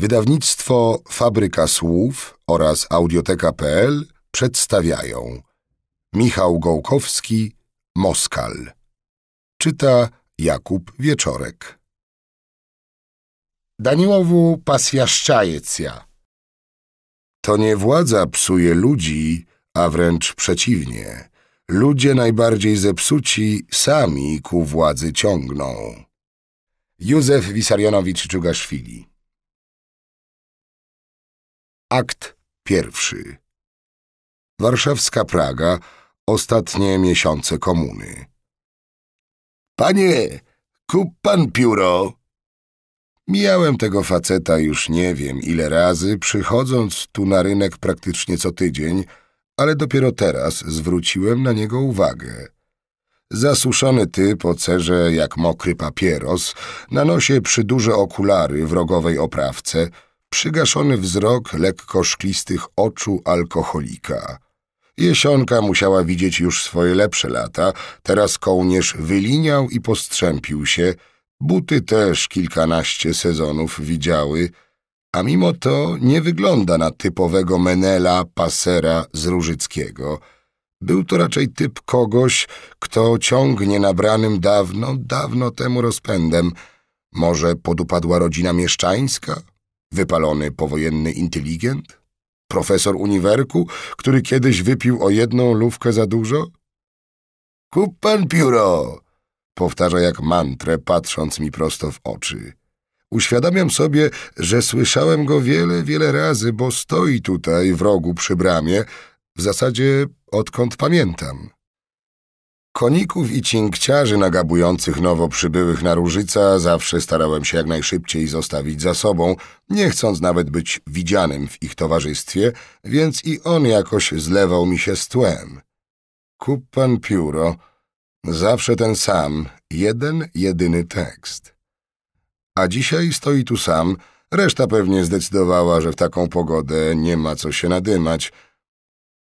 Wydawnictwo Fabryka Słów oraz audioteka.pl przedstawiają Michał Gołkowski, Moskal. Czyta Jakub Wieczorek. Daniłowu pasjaszczajecja. To nie władza psuje ludzi, a wręcz przeciwnie. Ludzie najbardziej zepsuci sami ku władzy ciągną. Józef Wisarionowicz Czugaszwili Akt pierwszy. Warszawska Praga, ostatnie miesiące komuny. Panie, kup pan pióro. Mijałem tego faceta już nie wiem ile razy, przychodząc tu na rynek praktycznie co tydzień, ale dopiero teraz zwróciłem na niego uwagę. Zasuszony typ o cerze jak mokry papieros, na nosie przy duże okulary w rogowej oprawce – przygaszony wzrok lekko szklistych oczu alkoholika. Jesionka musiała widzieć już swoje lepsze lata, teraz kołnierz wyliniał i postrzępił się, buty też kilkanaście sezonów widziały, a mimo to nie wygląda na typowego Menela, pasera z Różyckiego. Był to raczej typ kogoś, kto ciągnie nabranym dawno, dawno temu rozpędem. Może podupadła rodzina mieszczańska? Wypalony powojenny inteligent? Profesor uniwerku, który kiedyś wypił o jedną lówkę za dużo? Kup pan pióro! Powtarza jak mantrę, patrząc mi prosto w oczy. Uświadamiam sobie, że słyszałem go wiele, wiele razy, bo stoi tutaj w rogu przy bramie, w zasadzie odkąd pamiętam. Koników i cinkciarzy nagabujących nowo przybyłych na Różyca zawsze starałem się jak najszybciej zostawić za sobą, nie chcąc nawet być widzianym w ich towarzystwie, więc i on jakoś zlewał mi się z tłem. Kup pan pióro, zawsze ten sam, jeden jedyny tekst. A dzisiaj stoi tu sam, reszta pewnie zdecydowała, że w taką pogodę nie ma co się nadymać.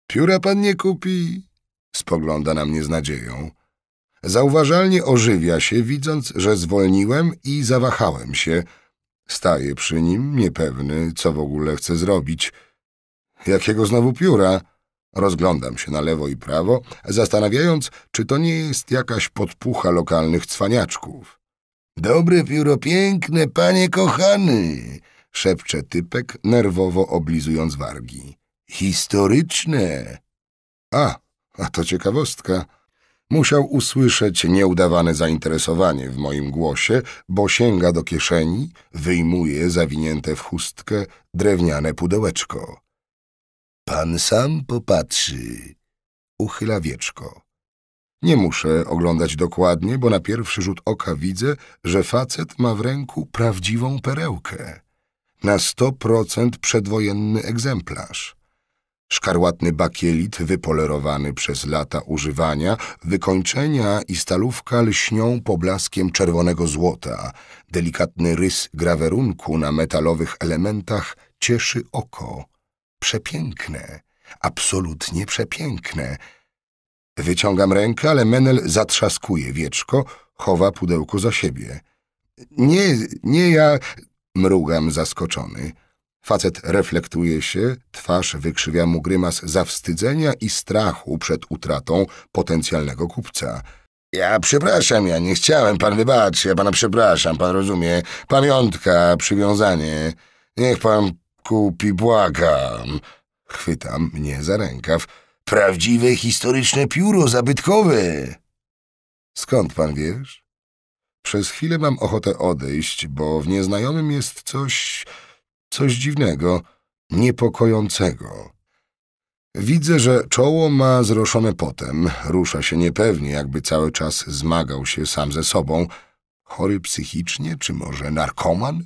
Pióra pan nie kupi, Spogląda na mnie z nadzieją. Zauważalnie ożywia się, widząc, że zwolniłem i zawahałem się. Staję przy nim, niepewny, co w ogóle chcę zrobić. Jakiego znowu pióra? Rozglądam się na lewo i prawo, zastanawiając, czy to nie jest jakaś podpucha lokalnych cwaniaczków. Dobre pióro piękne, panie kochany! szepcze typek, nerwowo oblizując wargi. Historyczne! A, a to ciekawostka, musiał usłyszeć nieudawane zainteresowanie w moim głosie, bo sięga do kieszeni, wyjmuje zawinięte w chustkę drewniane pudełeczko. Pan sam popatrzy, uchyla wieczko. Nie muszę oglądać dokładnie, bo na pierwszy rzut oka widzę, że facet ma w ręku prawdziwą perełkę. Na sto procent przedwojenny egzemplarz. Szkarłatny bakielit wypolerowany przez lata używania, wykończenia i stalówka lśnią poblaskiem czerwonego złota. Delikatny rys grawerunku na metalowych elementach cieszy oko. Przepiękne, absolutnie przepiękne. Wyciągam rękę, ale Menel zatrzaskuje wieczko, chowa pudełko za siebie. Nie, nie ja... mrugam zaskoczony. Facet reflektuje się, twarz wykrzywia mu grymas zawstydzenia i strachu przed utratą potencjalnego kupca. Ja przepraszam, ja nie chciałem, pan wybaczy, ja pana przepraszam, pan rozumie. Pamiątka, przywiązanie. Niech pan kupi, błagam. Chwytam mnie za rękaw. Prawdziwe historyczne pióro zabytkowe. Skąd pan wiesz? Przez chwilę mam ochotę odejść, bo w nieznajomym jest coś Coś dziwnego, niepokojącego. Widzę, że czoło ma zroszone potem, rusza się niepewnie, jakby cały czas zmagał się sam ze sobą. Chory psychicznie, czy może narkoman?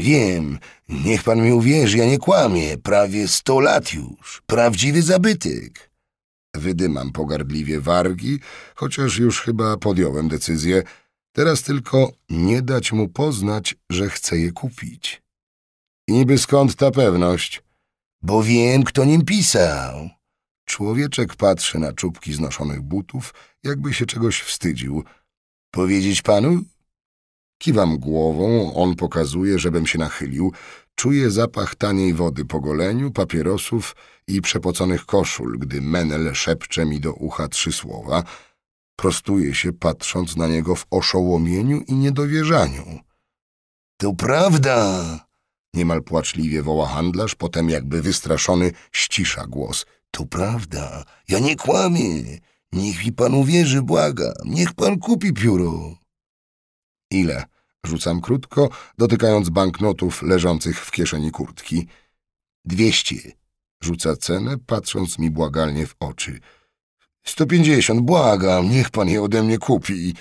Wiem, niech pan mi uwierzy, ja nie kłamię. Prawie sto lat już. Prawdziwy zabytek. Wydymam pogardliwie wargi, chociaż już chyba podjąłem decyzję, Teraz tylko nie dać mu poznać, że chce je kupić. I niby skąd ta pewność? Bo wiem, kto nim pisał. Człowieczek patrzy na czubki znoszonych butów, jakby się czegoś wstydził. Powiedzieć panu? Kiwam głową, on pokazuje, żebym się nachylił. Czuję zapach taniej wody po goleniu, papierosów i przepoconych koszul, gdy Menel szepcze mi do ucha trzy słowa – Prostuje się, patrząc na niego w oszołomieniu i niedowierzaniu. To prawda! Niemal płaczliwie woła handlarz, potem jakby wystraszony ścisza głos. To prawda, ja nie kłamię. Niech mi pan uwierzy, błagam. Niech pan kupi pióro. Ile? Rzucam krótko, dotykając banknotów leżących w kieszeni kurtki. Dwieście. Rzuca cenę, patrząc mi błagalnie w oczy. Sto pięćdziesiąt, błagam, niech pan je ode mnie kupi.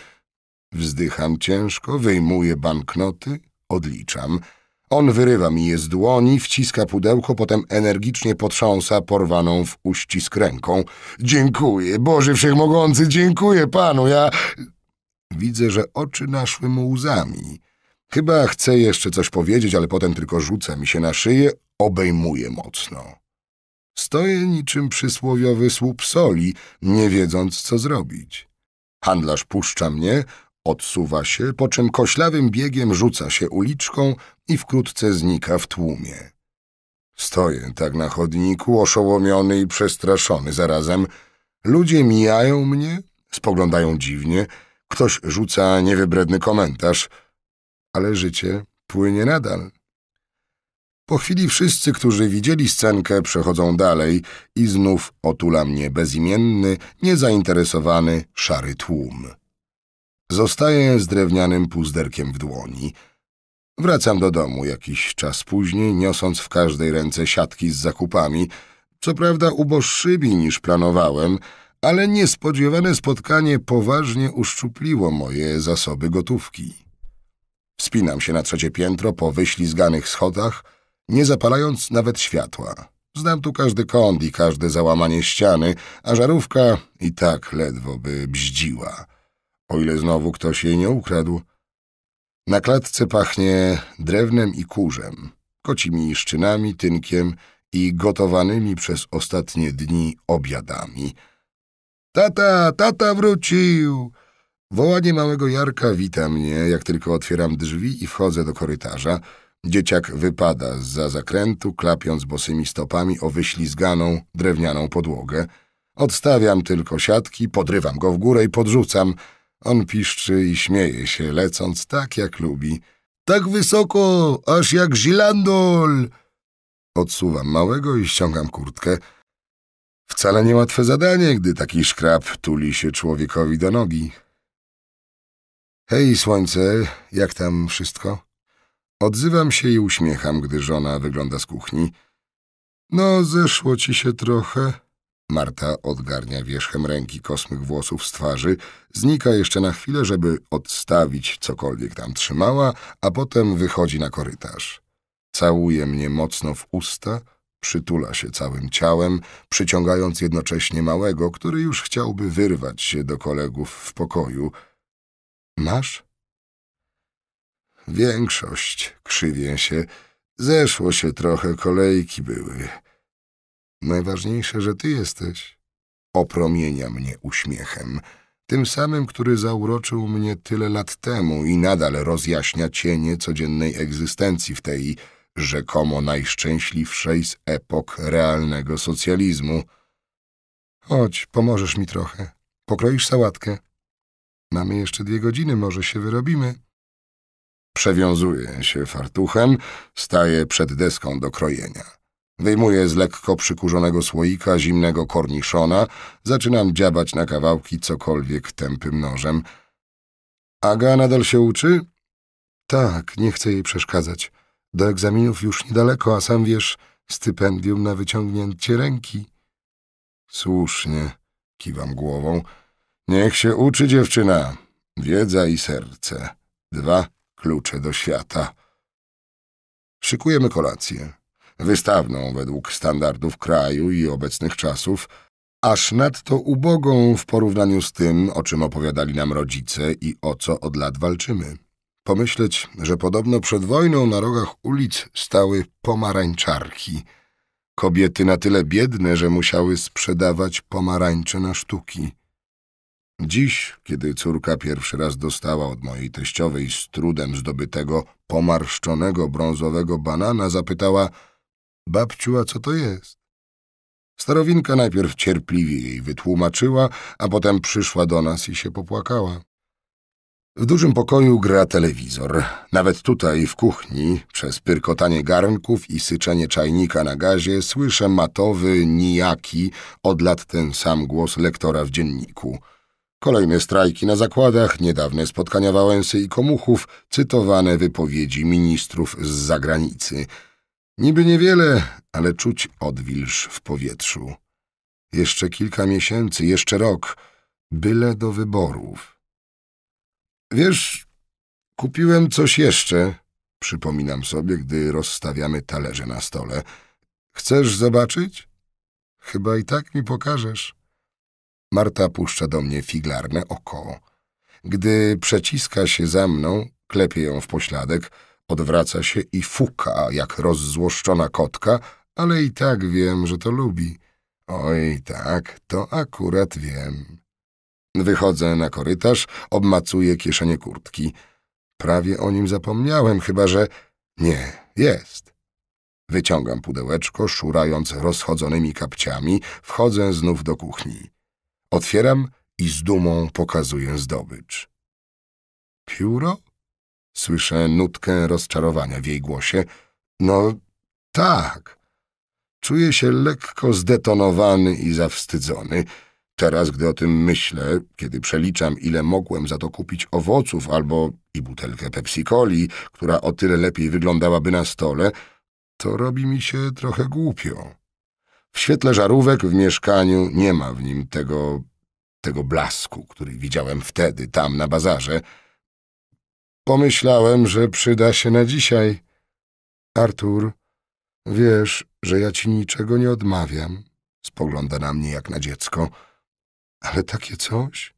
Wzdycham ciężko, wyjmuję banknoty, odliczam. On wyrywa mi je z dłoni, wciska pudełko, potem energicznie potrząsa porwaną w uścisk ręką. Dziękuję, Boże Wszechmogący, dziękuję panu, ja... Widzę, że oczy naszły mu łzami. Chyba chce jeszcze coś powiedzieć, ale potem tylko rzuca mi się na szyję, obejmuje mocno. Stoję niczym przysłowiowy słup soli, nie wiedząc, co zrobić. Handlarz puszcza mnie, odsuwa się, po czym koślawym biegiem rzuca się uliczką i wkrótce znika w tłumie. Stoję tak na chodniku, oszołomiony i przestraszony zarazem. Ludzie mijają mnie, spoglądają dziwnie, ktoś rzuca niewybredny komentarz, ale życie płynie nadal. Po chwili wszyscy, którzy widzieli scenkę, przechodzą dalej i znów otula mnie bezimienny, niezainteresowany, szary tłum. Zostaję z drewnianym puzderkiem w dłoni. Wracam do domu jakiś czas później, niosąc w każdej ręce siatki z zakupami. Co prawda uboższymi niż planowałem, ale niespodziewane spotkanie poważnie uszczupliło moje zasoby gotówki. Wspinam się na trzecie piętro po wyślizganych schodach – nie zapalając nawet światła. Znam tu każdy kąt i każde załamanie ściany, a żarówka i tak ledwo by bździła. O ile znowu ktoś jej nie ukradł. Na klatce pachnie drewnem i kurzem, kocimi szczynami, tynkiem i gotowanymi przez ostatnie dni obiadami. Tata, tata wrócił! Wołanie małego Jarka wita mnie, jak tylko otwieram drzwi i wchodzę do korytarza — Dzieciak wypada za zakrętu, klapiąc bosymi stopami o wyślizganą, drewnianą podłogę. Odstawiam tylko siatki, podrywam go w górę i podrzucam. On piszczy i śmieje się, lecąc tak, jak lubi. Tak wysoko, aż jak zilandol! Odsuwam małego i ściągam kurtkę. Wcale niełatwe zadanie, gdy taki szkrab tuli się człowiekowi do nogi. Hej, słońce, jak tam wszystko? Odzywam się i uśmiecham, gdy żona wygląda z kuchni. No, zeszło ci się trochę. Marta odgarnia wierzchem ręki kosmych włosów z twarzy, znika jeszcze na chwilę, żeby odstawić cokolwiek tam trzymała, a potem wychodzi na korytarz. Całuje mnie mocno w usta, przytula się całym ciałem, przyciągając jednocześnie małego, który już chciałby wyrwać się do kolegów w pokoju. Masz? Większość, krzywię się. Zeszło się trochę, kolejki były. Najważniejsze, że ty jesteś. Opromienia mnie uśmiechem, tym samym, który zauroczył mnie tyle lat temu i nadal rozjaśnia cienie codziennej egzystencji w tej rzekomo najszczęśliwszej z epok realnego socjalizmu. Chodź, pomożesz mi trochę. Pokroisz sałatkę. Mamy jeszcze dwie godziny, może się wyrobimy. Przewiązuje się fartuchem, staje przed deską do krojenia. Wyjmuję z lekko przykurzonego słoika zimnego korniszona, zaczynam dziabać na kawałki cokolwiek tępym nożem. Aga nadal się uczy? Tak, nie chcę jej przeszkadzać. Do egzaminów już niedaleko, a sam wiesz, stypendium na wyciągnięcie ręki. Słusznie, kiwam głową. Niech się uczy dziewczyna. Wiedza i serce. Dwa klucze do świata. Szykujemy kolację, wystawną według standardów kraju i obecnych czasów, aż nadto ubogą w porównaniu z tym, o czym opowiadali nam rodzice i o co od lat walczymy. Pomyśleć, że podobno przed wojną na rogach ulic stały pomarańczarki. Kobiety na tyle biedne, że musiały sprzedawać pomarańcze na sztuki. Dziś, kiedy córka pierwszy raz dostała od mojej teściowej z trudem zdobytego, pomarszczonego brązowego banana, zapytała — Babciu, a co to jest? Starowinka najpierw cierpliwie jej wytłumaczyła, a potem przyszła do nas i się popłakała. W dużym pokoju gra telewizor. Nawet tutaj, w kuchni, przez pyrkotanie garnków i syczenie czajnika na gazie, słyszę matowy, nijaki, od lat ten sam głos lektora w dzienniku — Kolejne strajki na zakładach, niedawne spotkania Wałęsy i Komuchów, cytowane wypowiedzi ministrów z zagranicy. Niby niewiele, ale czuć odwilż w powietrzu. Jeszcze kilka miesięcy, jeszcze rok, byle do wyborów. Wiesz, kupiłem coś jeszcze, przypominam sobie, gdy rozstawiamy talerze na stole. Chcesz zobaczyć? Chyba i tak mi pokażesz. Marta puszcza do mnie figlarne oko. Gdy przeciska się za mną, klepie ją w pośladek, odwraca się i fuka, jak rozzłoszczona kotka, ale i tak wiem, że to lubi. Oj, tak, to akurat wiem. Wychodzę na korytarz, obmacuję kieszenie kurtki. Prawie o nim zapomniałem, chyba że... Nie, jest. Wyciągam pudełeczko, szurając rozchodzonymi kapciami, wchodzę znów do kuchni. Otwieram i z dumą pokazuję zdobycz. Pióro? Słyszę nutkę rozczarowania w jej głosie. No tak. Czuję się lekko zdetonowany i zawstydzony. Teraz, gdy o tym myślę, kiedy przeliczam, ile mogłem za to kupić owoców albo i butelkę Pepsi-Coli, która o tyle lepiej wyglądałaby na stole, to robi mi się trochę głupio. W świetle żarówek w mieszkaniu nie ma w nim tego... tego blasku, który widziałem wtedy, tam na bazarze. Pomyślałem, że przyda się na dzisiaj. Artur, wiesz, że ja ci niczego nie odmawiam. Spogląda na mnie jak na dziecko. Ale takie coś?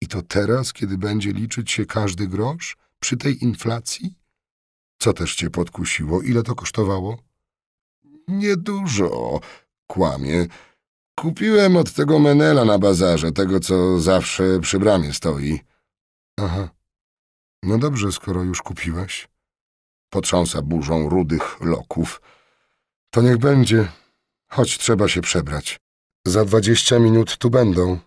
I to teraz, kiedy będzie liczyć się każdy grosz? Przy tej inflacji? Co też cię podkusiło? Ile to kosztowało? Niedużo. Kłamie. Kupiłem od tego menela na bazarze, tego, co zawsze przy bramie stoi. Aha. No dobrze, skoro już kupiłeś. Potrząsa burzą rudych loków. To niech będzie. Choć trzeba się przebrać. Za dwadzieścia minut tu będą.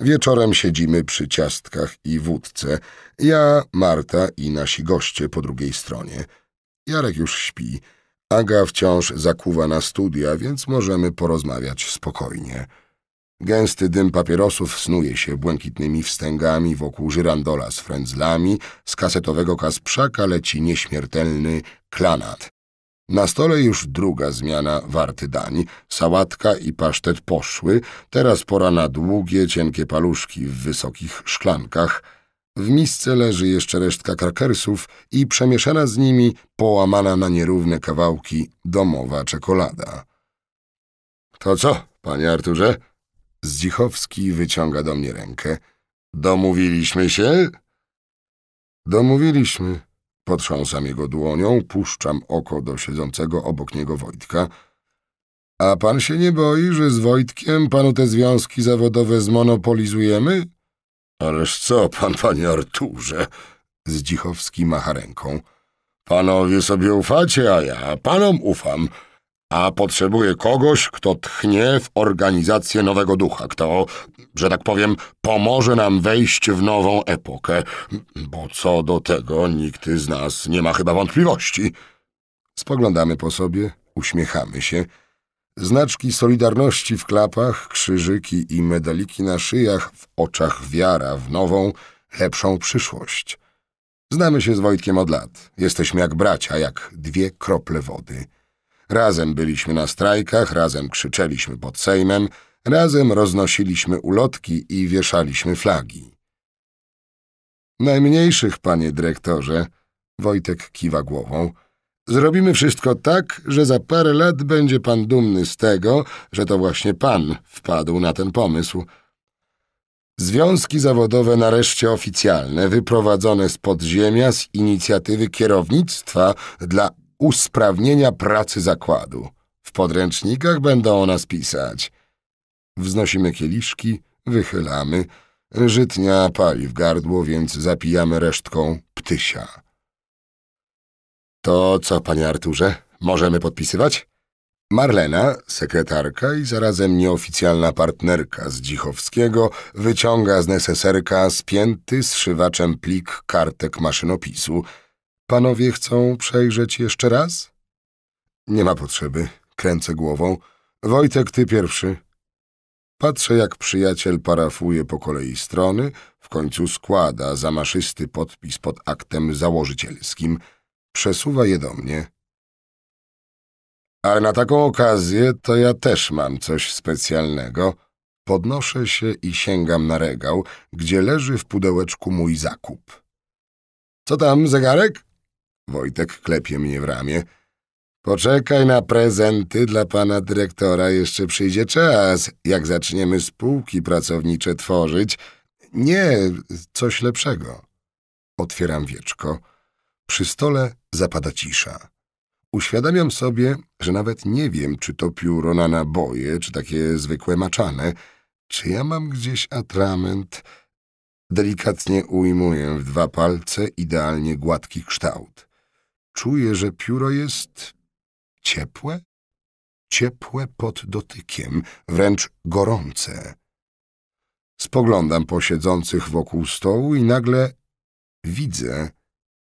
Wieczorem siedzimy przy ciastkach i wódce. Ja, Marta i nasi goście po drugiej stronie. Jarek już śpi. Aga wciąż zakuwa na studia, więc możemy porozmawiać spokojnie. Gęsty dym papierosów snuje się błękitnymi wstęgami wokół żyrandola z frędzlami, z kasetowego kasprzaka leci nieśmiertelny klanat. Na stole już druga zmiana warty dań. Sałatka i pasztet poszły, teraz pora na długie, cienkie paluszki w wysokich szklankach – w misce leży jeszcze resztka krakersów i przemieszana z nimi, połamana na nierówne kawałki, domowa czekolada. To co, panie Arturze? Zdzichowski wyciąga do mnie rękę. Domówiliśmy się? Domówiliśmy. Potrząsam jego dłonią, puszczam oko do siedzącego obok niego Wojtka. A pan się nie boi, że z Wojtkiem panu te związki zawodowe zmonopolizujemy? Ależ co pan, panie Arturze? Zdzichowski macha ręką. Panowie sobie ufacie, a ja panom ufam. A potrzebuję kogoś, kto tchnie w organizację nowego ducha, kto, że tak powiem, pomoże nam wejść w nową epokę, bo co do tego nikt z nas nie ma chyba wątpliwości. Spoglądamy po sobie, uśmiechamy się Znaczki Solidarności w klapach, krzyżyki i medaliki na szyjach, w oczach wiara w nową, lepszą przyszłość. Znamy się z Wojtkiem od lat. Jesteśmy jak bracia, jak dwie krople wody. Razem byliśmy na strajkach, razem krzyczeliśmy pod Sejmem, razem roznosiliśmy ulotki i wieszaliśmy flagi. Najmniejszych, panie dyrektorze, Wojtek kiwa głową, Zrobimy wszystko tak, że za parę lat będzie pan dumny z tego, że to właśnie pan wpadł na ten pomysł. Związki zawodowe nareszcie oficjalne, wyprowadzone z podziemia z inicjatywy kierownictwa dla usprawnienia pracy zakładu. W podręcznikach będą o nas pisać. Wznosimy kieliszki, wychylamy. Żytnia pali w gardło, więc zapijamy resztką ptysia. To co, panie Arturze, możemy podpisywać? Marlena, sekretarka i zarazem nieoficjalna partnerka z Dzichowskiego, wyciąga z neseserka spięty zszywaczem plik kartek maszynopisu. Panowie chcą przejrzeć jeszcze raz? Nie ma potrzeby, kręcę głową. Wojtek, ty pierwszy. Patrzę, jak przyjaciel parafuje po kolei strony, w końcu składa zamaszysty podpis pod aktem założycielskim – Przesuwa je do mnie. Ale na taką okazję to ja też mam coś specjalnego. Podnoszę się i sięgam na regał, gdzie leży w pudełeczku mój zakup. Co tam, zegarek? Wojtek klepie mnie w ramię. Poczekaj na prezenty dla pana dyrektora, jeszcze przyjdzie czas, jak zaczniemy spółki pracownicze tworzyć. Nie, coś lepszego. Otwieram wieczko. Przy stole zapada cisza. Uświadamiam sobie, że nawet nie wiem, czy to pióro na naboje, czy takie zwykłe maczane, czy ja mam gdzieś atrament. Delikatnie ujmuję w dwa palce idealnie gładki kształt. Czuję, że pióro jest ciepłe, ciepłe pod dotykiem, wręcz gorące. Spoglądam po siedzących wokół stołu i nagle widzę,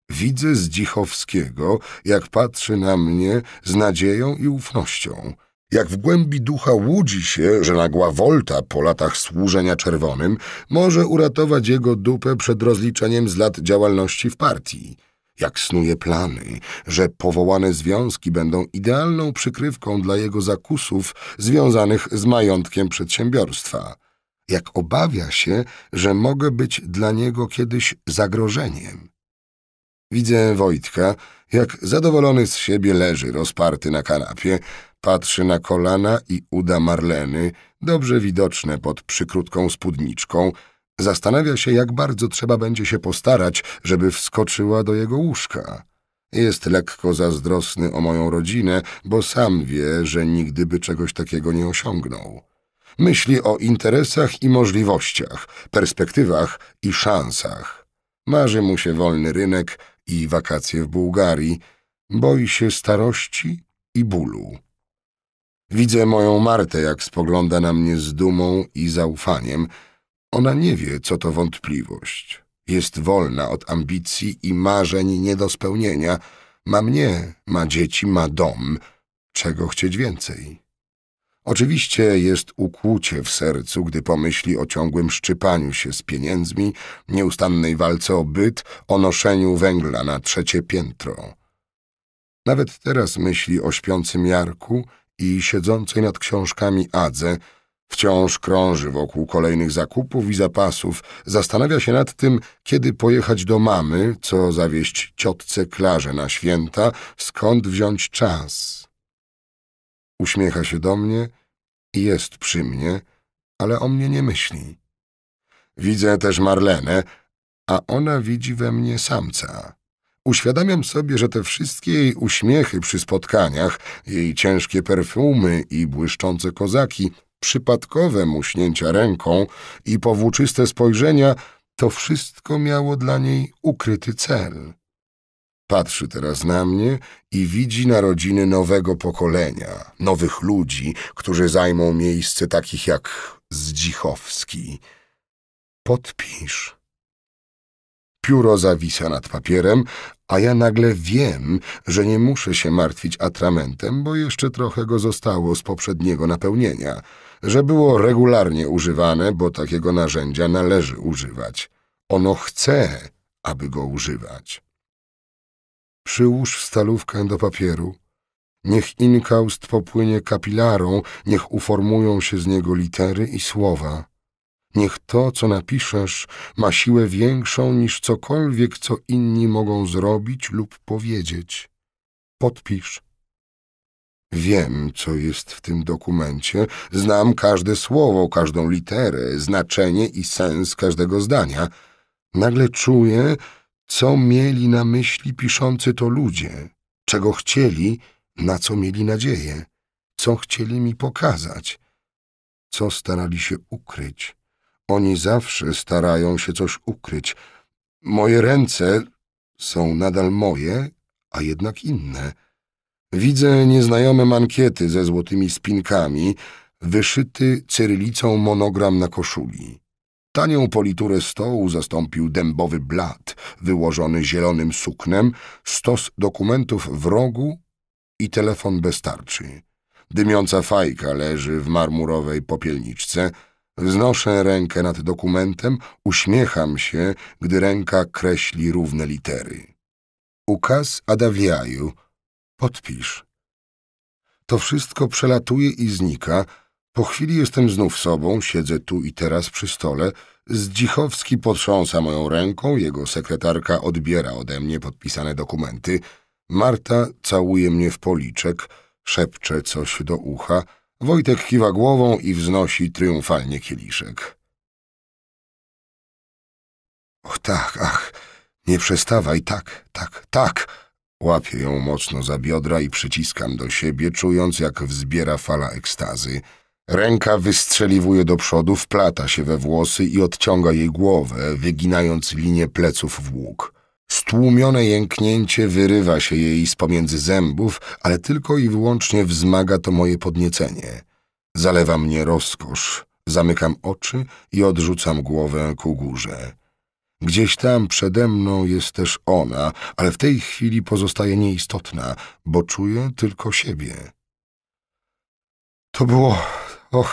Widzę Zdzichowskiego, jak patrzy na mnie z nadzieją i ufnością. Jak w głębi ducha łudzi się, że nagła wolta po latach służenia czerwonym może uratować jego dupę przed rozliczeniem z lat działalności w partii. Jak snuje plany, że powołane związki będą idealną przykrywką dla jego zakusów związanych z majątkiem przedsiębiorstwa. Jak obawia się, że mogę być dla niego kiedyś zagrożeniem. Widzę Wojtka, jak zadowolony z siebie leży rozparty na kanapie, patrzy na kolana i uda Marleny, dobrze widoczne pod przykrótką spódniczką, zastanawia się, jak bardzo trzeba będzie się postarać, żeby wskoczyła do jego łóżka. Jest lekko zazdrosny o moją rodzinę, bo sam wie, że nigdy by czegoś takiego nie osiągnął. Myśli o interesach i możliwościach, perspektywach i szansach. Marzy mu się wolny rynek, i wakacje w Bułgarii. Boi się starości i bólu. Widzę moją Martę, jak spogląda na mnie z dumą i zaufaniem. Ona nie wie, co to wątpliwość. Jest wolna od ambicji i marzeń nie do spełnienia. Ma mnie, ma dzieci, ma dom. Czego chcieć więcej? Oczywiście jest ukłucie w sercu, gdy pomyśli o ciągłym szczypaniu się z pieniędzmi, nieustannej walce o byt, o noszeniu węgla na trzecie piętro. Nawet teraz myśli o śpiącym Jarku i siedzącej nad książkami Adze, Wciąż krąży wokół kolejnych zakupów i zapasów. Zastanawia się nad tym, kiedy pojechać do mamy, co zawieść ciotce Klarze na święta, skąd wziąć czas. Uśmiecha się do mnie i jest przy mnie, ale o mnie nie myśli. Widzę też Marlenę, a ona widzi we mnie samca. Uświadamiam sobie, że te wszystkie jej uśmiechy przy spotkaniach, jej ciężkie perfumy i błyszczące kozaki, przypadkowe muśnięcia ręką i powłóczyste spojrzenia, to wszystko miało dla niej ukryty cel. Patrzy teraz na mnie i widzi narodziny nowego pokolenia, nowych ludzi, którzy zajmą miejsce takich jak Zdzichowski. Podpisz. Pióro zawisa nad papierem, a ja nagle wiem, że nie muszę się martwić atramentem, bo jeszcze trochę go zostało z poprzedniego napełnienia, że było regularnie używane, bo takiego narzędzia należy używać. Ono chce, aby go używać. Przyłóż stalówkę do papieru. Niech inkaust popłynie kapilarą, niech uformują się z niego litery i słowa. Niech to, co napiszesz, ma siłę większą niż cokolwiek, co inni mogą zrobić lub powiedzieć. Podpisz. Wiem, co jest w tym dokumencie, znam każde słowo, każdą literę, znaczenie i sens każdego zdania. Nagle czuję, co mieli na myśli piszący to ludzie, czego chcieli, na co mieli nadzieję, co chcieli mi pokazać, co starali się ukryć. Oni zawsze starają się coś ukryć. Moje ręce są nadal moje, a jednak inne. Widzę nieznajome mankiety ze złotymi spinkami, wyszyty cyrylicą monogram na koszuli. Tanią politurę stołu zastąpił dębowy blat wyłożony zielonym suknem, stos dokumentów w rogu i telefon bez tarczy. Dymiąca fajka leży w marmurowej popielniczce. Wznoszę rękę nad dokumentem, uśmiecham się, gdy ręka kreśli równe litery. Ukaz Adawiaju. Podpisz. To wszystko przelatuje i znika – po chwili jestem znów sobą, siedzę tu i teraz przy stole. Zdzichowski potrząsa moją ręką, jego sekretarka odbiera ode mnie podpisane dokumenty. Marta całuje mnie w policzek, szepcze coś do ucha. Wojtek kiwa głową i wznosi triumfalnie kieliszek. Och tak, ach, nie przestawaj, tak, tak, tak. Łapię ją mocno za biodra i przyciskam do siebie, czując jak wzbiera fala ekstazy. Ręka wystrzeliwuje do przodu, wplata się we włosy i odciąga jej głowę, wyginając linię pleców w łuk. Stłumione jęknięcie wyrywa się jej z pomiędzy zębów, ale tylko i wyłącznie wzmaga to moje podniecenie. Zalewa mnie rozkosz. Zamykam oczy i odrzucam głowę ku górze. Gdzieś tam przede mną jest też ona, ale w tej chwili pozostaje nieistotna, bo czuję tylko siebie. To było Och,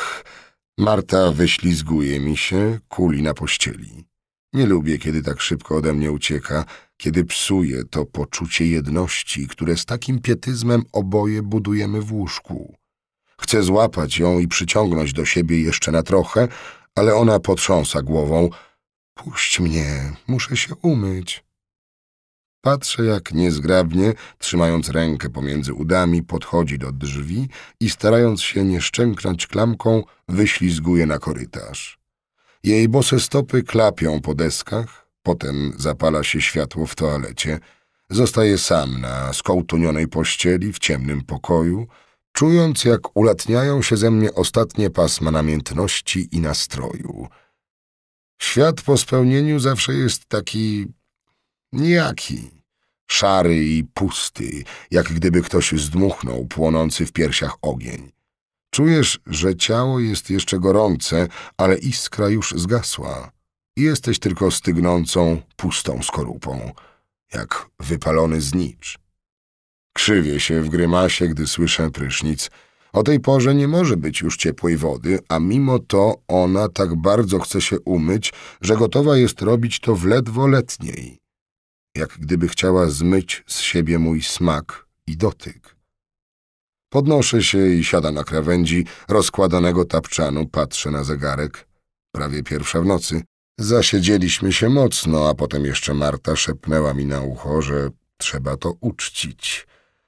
Marta wyślizguje mi się, kuli na pościeli. Nie lubię, kiedy tak szybko ode mnie ucieka, kiedy psuje to poczucie jedności, które z takim pietyzmem oboje budujemy w łóżku. Chcę złapać ją i przyciągnąć do siebie jeszcze na trochę, ale ona potrząsa głową. Puść mnie, muszę się umyć. Patrzę, jak niezgrabnie, trzymając rękę pomiędzy udami, podchodzi do drzwi i starając się nie szczęknąć klamką, wyślizguje na korytarz. Jej bose stopy klapią po deskach, potem zapala się światło w toalecie. Zostaje sam na skołtunionej pościeli w ciemnym pokoju, czując, jak ulatniają się ze mnie ostatnie pasma namiętności i nastroju. Świat po spełnieniu zawsze jest taki Nijaki. Szary i pusty, jak gdyby ktoś zdmuchnął płonący w piersiach ogień. Czujesz, że ciało jest jeszcze gorące, ale iskra już zgasła. Jesteś tylko stygnącą, pustą skorupą, jak wypalony znicz. Krzywię się w grymasie, gdy słyszę prysznic. O tej porze nie może być już ciepłej wody, a mimo to ona tak bardzo chce się umyć, że gotowa jest robić to w ledwo letniej jak gdyby chciała zmyć z siebie mój smak i dotyk. Podnoszę się i siada na krawędzi rozkładanego tapczanu, patrzę na zegarek. Prawie pierwsza w nocy. Zasiedzieliśmy się mocno, a potem jeszcze Marta szepnęła mi na ucho, że trzeba to uczcić.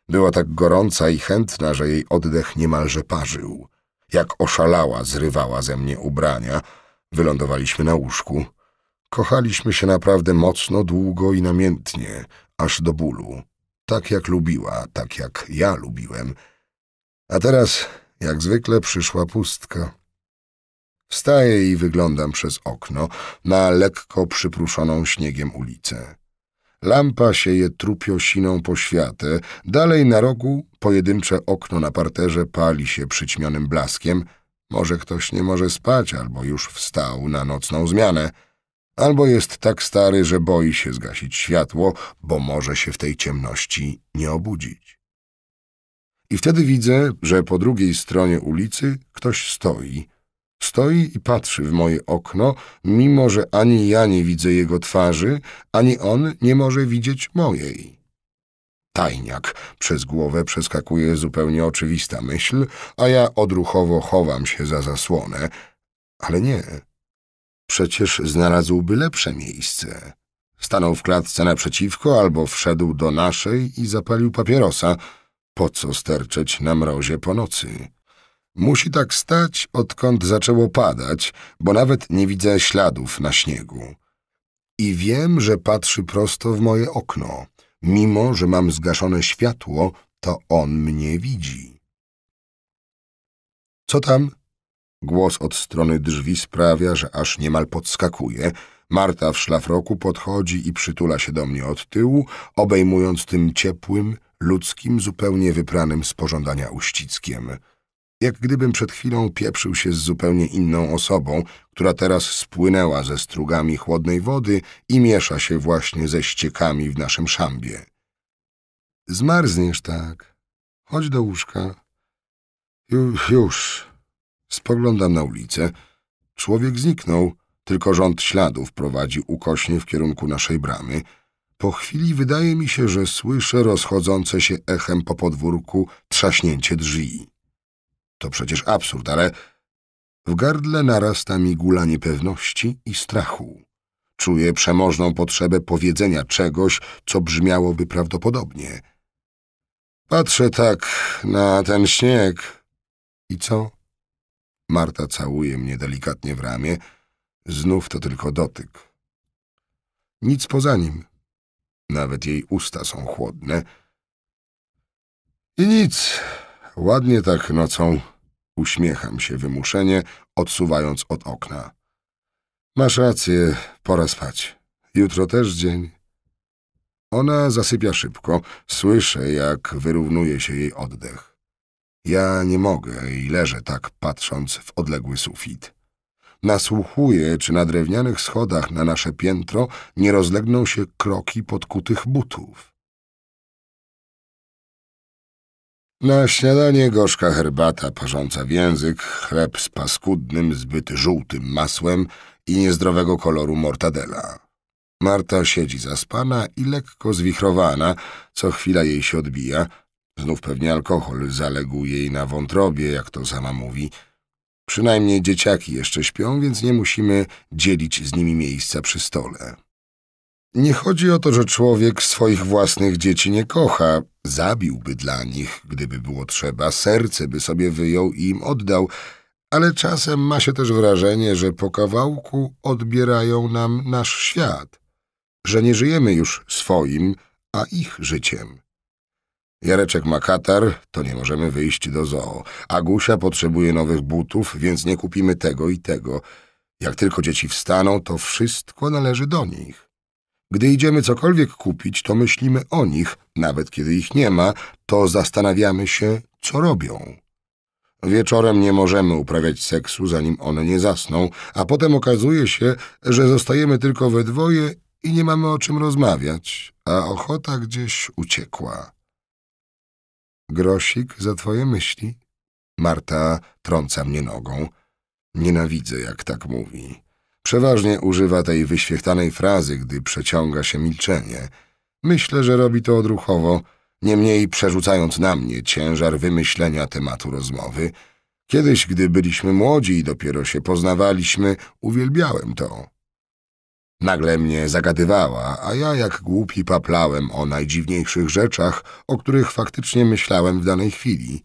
Była tak gorąca i chętna, że jej oddech niemalże parzył. Jak oszalała, zrywała ze mnie ubrania. Wylądowaliśmy na łóżku. Kochaliśmy się naprawdę mocno, długo i namiętnie, aż do bólu. Tak jak lubiła, tak jak ja lubiłem. A teraz, jak zwykle, przyszła pustka. Wstaję i wyglądam przez okno na lekko przypruszoną śniegiem ulicę. Lampa sieje trupio siną po światę, dalej na rogu pojedyncze okno na parterze pali się przyćmionym blaskiem. Może ktoś nie może spać albo już wstał na nocną zmianę albo jest tak stary, że boi się zgasić światło, bo może się w tej ciemności nie obudzić. I wtedy widzę, że po drugiej stronie ulicy ktoś stoi. Stoi i patrzy w moje okno, mimo że ani ja nie widzę jego twarzy, ani on nie może widzieć mojej. Tajniak przez głowę przeskakuje zupełnie oczywista myśl, a ja odruchowo chowam się za zasłonę. Ale nie, Przecież znalazłby lepsze miejsce. Stanął w klatce naprzeciwko albo wszedł do naszej i zapalił papierosa. Po co sterczeć na mrozie po nocy? Musi tak stać, odkąd zaczęło padać, bo nawet nie widzę śladów na śniegu. I wiem, że patrzy prosto w moje okno. Mimo, że mam zgaszone światło, to on mnie widzi. Co tam? Głos od strony drzwi sprawia, że aż niemal podskakuje. Marta w szlafroku podchodzi i przytula się do mnie od tyłu, obejmując tym ciepłym, ludzkim, zupełnie wypranym z pożądania uściskiem. Jak gdybym przed chwilą pieprzył się z zupełnie inną osobą, która teraz spłynęła ze strugami chłodnej wody i miesza się właśnie ze ściekami w naszym szambie. Zmarzniesz tak. Chodź do łóżka. Ju, już. Spoglądam na ulicę. Człowiek zniknął, tylko rząd śladów prowadzi ukośnie w kierunku naszej bramy. Po chwili wydaje mi się, że słyszę rozchodzące się echem po podwórku trzaśnięcie drzwi. To przecież absurd, ale w gardle narasta mi gula niepewności i strachu. Czuję przemożną potrzebę powiedzenia czegoś, co brzmiałoby prawdopodobnie. Patrzę tak na ten śnieg. I co? Marta całuje mnie delikatnie w ramię. Znów to tylko dotyk. Nic poza nim. Nawet jej usta są chłodne. I nic. Ładnie tak nocą. Uśmiecham się wymuszenie, odsuwając od okna. Masz rację, pora spać. Jutro też dzień. Ona zasypia szybko. Słyszę, jak wyrównuje się jej oddech. Ja nie mogę i leżę tak, patrząc w odległy sufit. Nasłuchuję, czy na drewnianych schodach na nasze piętro nie rozlegną się kroki podkutych butów. Na śniadanie gorzka herbata parząca w język, chleb z paskudnym, zbyt żółtym masłem i niezdrowego koloru mortadela. Marta siedzi zaspana i lekko zwichrowana, co chwila jej się odbija – Znów pewnie alkohol zaległ jej na wątrobie, jak to sama mówi. Przynajmniej dzieciaki jeszcze śpią, więc nie musimy dzielić z nimi miejsca przy stole. Nie chodzi o to, że człowiek swoich własnych dzieci nie kocha. Zabiłby dla nich, gdyby było trzeba, serce by sobie wyjął i im oddał, ale czasem ma się też wrażenie, że po kawałku odbierają nam nasz świat, że nie żyjemy już swoim, a ich życiem Jareczek ma katar, to nie możemy wyjść do zoo. Agusia potrzebuje nowych butów, więc nie kupimy tego i tego. Jak tylko dzieci wstaną, to wszystko należy do nich. Gdy idziemy cokolwiek kupić, to myślimy o nich, nawet kiedy ich nie ma, to zastanawiamy się, co robią. Wieczorem nie możemy uprawiać seksu, zanim one nie zasną, a potem okazuje się, że zostajemy tylko we dwoje i nie mamy o czym rozmawiać, a ochota gdzieś uciekła. Grosik za twoje myśli? Marta trąca mnie nogą. Nienawidzę, jak tak mówi. Przeważnie używa tej wyświechtanej frazy, gdy przeciąga się milczenie. Myślę, że robi to odruchowo, niemniej przerzucając na mnie ciężar wymyślenia tematu rozmowy. Kiedyś, gdy byliśmy młodzi i dopiero się poznawaliśmy, uwielbiałem to. Nagle mnie zagadywała, a ja jak głupi paplałem o najdziwniejszych rzeczach, o których faktycznie myślałem w danej chwili.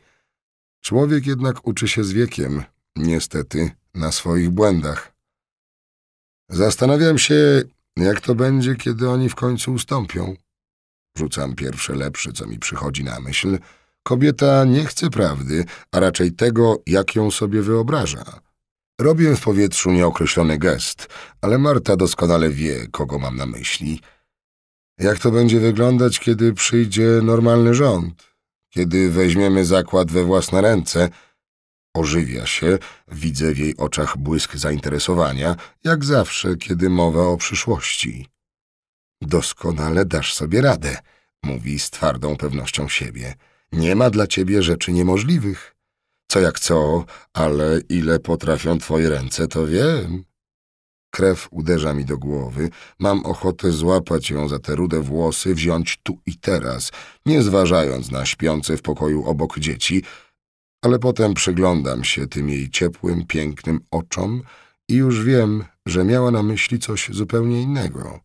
Człowiek jednak uczy się z wiekiem, niestety, na swoich błędach. Zastanawiam się, jak to będzie, kiedy oni w końcu ustąpią. Rzucam pierwsze lepsze, co mi przychodzi na myśl. Kobieta nie chce prawdy, a raczej tego, jak ją sobie wyobraża. Robię w powietrzu nieokreślony gest, ale Marta doskonale wie, kogo mam na myśli. Jak to będzie wyglądać, kiedy przyjdzie normalny rząd? Kiedy weźmiemy zakład we własne ręce? Ożywia się, widzę w jej oczach błysk zainteresowania, jak zawsze, kiedy mowa o przyszłości. Doskonale dasz sobie radę, mówi z twardą pewnością siebie. Nie ma dla ciebie rzeczy niemożliwych. Co jak co, ale ile potrafią twoje ręce, to wiem. Krew uderza mi do głowy. Mam ochotę złapać ją za te rude włosy, wziąć tu i teraz, nie zważając na śpiące w pokoju obok dzieci, ale potem przyglądam się tym jej ciepłym, pięknym oczom i już wiem, że miała na myśli coś zupełnie innego.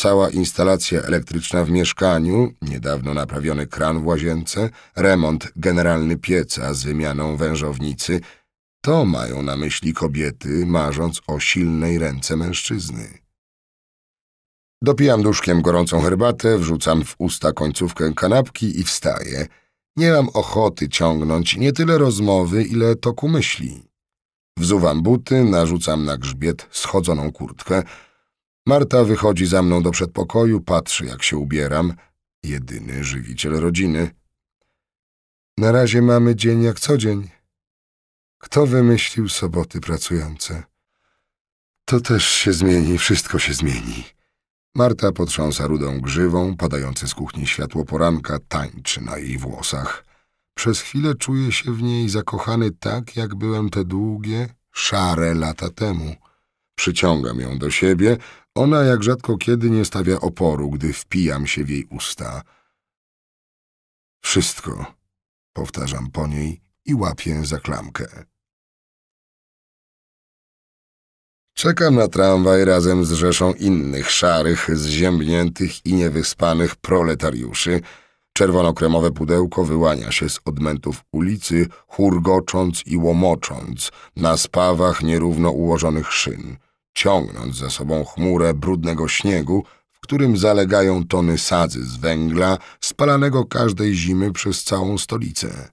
Cała instalacja elektryczna w mieszkaniu, niedawno naprawiony kran w łazience, remont generalny pieca z wymianą wężownicy – to mają na myśli kobiety, marząc o silnej ręce mężczyzny. Dopijam duszkiem gorącą herbatę, wrzucam w usta końcówkę kanapki i wstaję. Nie mam ochoty ciągnąć nie tyle rozmowy, ile toku myśli. Wzuwam buty, narzucam na grzbiet schodzoną kurtkę – Marta wychodzi za mną do przedpokoju, patrzy jak się ubieram. Jedyny żywiciel rodziny. Na razie mamy dzień jak co dzień. Kto wymyślił soboty pracujące? To też się zmieni, wszystko się zmieni. Marta potrząsa rudą grzywą, padające z kuchni światło poranka tańczy na jej włosach. Przez chwilę czuję się w niej zakochany tak, jak byłem te długie, szare lata temu. Przyciągam ją do siebie, ona jak rzadko kiedy nie stawia oporu, gdy wpijam się w jej usta. Wszystko, powtarzam po niej i łapię za klamkę. Czekam na tramwaj razem z rzeszą innych szarych, zziębniętych i niewyspanych proletariuszy. Czerwono-kremowe pudełko wyłania się z odmętów ulicy, churgocząc i łomocząc na spawach nierówno ułożonych szyn ciągnąc za sobą chmurę brudnego śniegu, w którym zalegają tony sadzy z węgla, spalanego każdej zimy przez całą stolicę.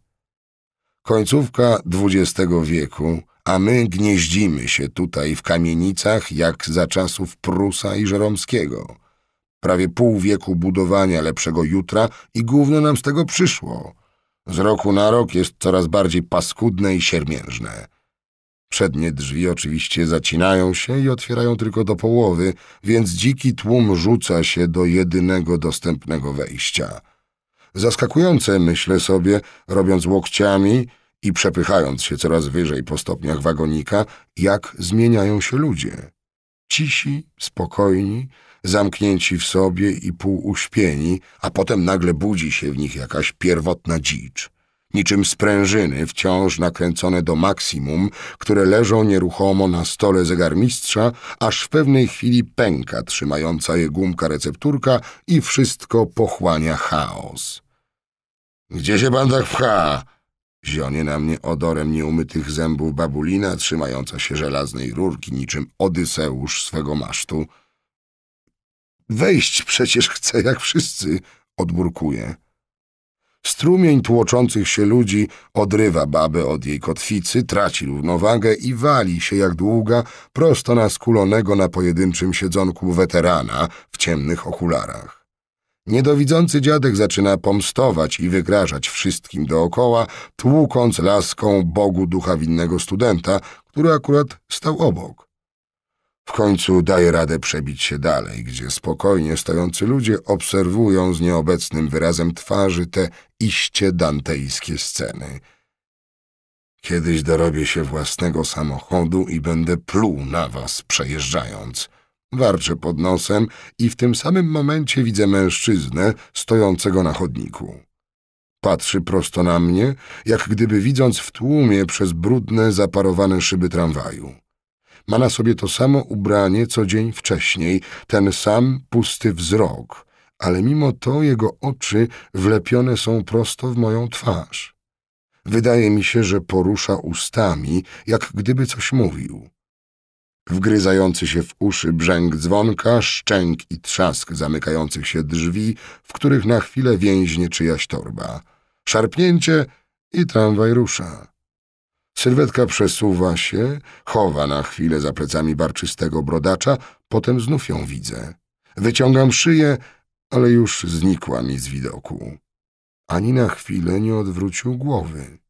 Końcówka XX wieku, a my gnieździmy się tutaj w kamienicach jak za czasów Prusa i Żeromskiego. Prawie pół wieku budowania lepszego jutra i gówno nam z tego przyszło. Z roku na rok jest coraz bardziej paskudne i siermiężne. Przednie drzwi oczywiście zacinają się i otwierają tylko do połowy, więc dziki tłum rzuca się do jedynego dostępnego wejścia. Zaskakujące, myślę sobie, robiąc łokciami i przepychając się coraz wyżej po stopniach wagonika, jak zmieniają się ludzie. Cisi, spokojni, zamknięci w sobie i półuśpieni, a potem nagle budzi się w nich jakaś pierwotna dzicz niczym sprężyny wciąż nakręcone do maksimum, które leżą nieruchomo na stole zegarmistrza, aż w pewnej chwili pęka trzymająca je gumka recepturka i wszystko pochłania chaos. Gdzie się pan tak pcha? Zionie na mnie odorem nieumytych zębów babulina, trzymająca się żelaznej rurki, niczym Odyseusz swego masztu. Wejść przecież chce jak wszyscy, odburkuje. Strumień tłoczących się ludzi odrywa babę od jej kotwicy, traci równowagę i wali się jak długa prosto na skulonego na pojedynczym siedzonku weterana w ciemnych okularach. Niedowidzący dziadek zaczyna pomstować i wygrażać wszystkim dookoła, tłukąc laską Bogu ducha winnego studenta, który akurat stał obok. W końcu daje radę przebić się dalej, gdzie spokojnie stojący ludzie obserwują z nieobecnym wyrazem twarzy te iście dantejskie sceny. Kiedyś dorobię się własnego samochodu i będę pluł na was przejeżdżając. Warczę pod nosem i w tym samym momencie widzę mężczyznę stojącego na chodniku. Patrzy prosto na mnie, jak gdyby widząc w tłumie przez brudne, zaparowane szyby tramwaju. Ma na sobie to samo ubranie, co dzień wcześniej, ten sam pusty wzrok, ale mimo to jego oczy wlepione są prosto w moją twarz. Wydaje mi się, że porusza ustami, jak gdyby coś mówił. Wgryzający się w uszy brzęk dzwonka, szczęk i trzask zamykających się drzwi, w których na chwilę więźnie czyjaś torba. Szarpnięcie i tramwaj rusza. Sylwetka przesuwa się, chowa na chwilę za plecami barczystego brodacza, potem znów ją widzę. Wyciągam szyję, ale już znikła mi z widoku. Ani na chwilę nie odwrócił głowy.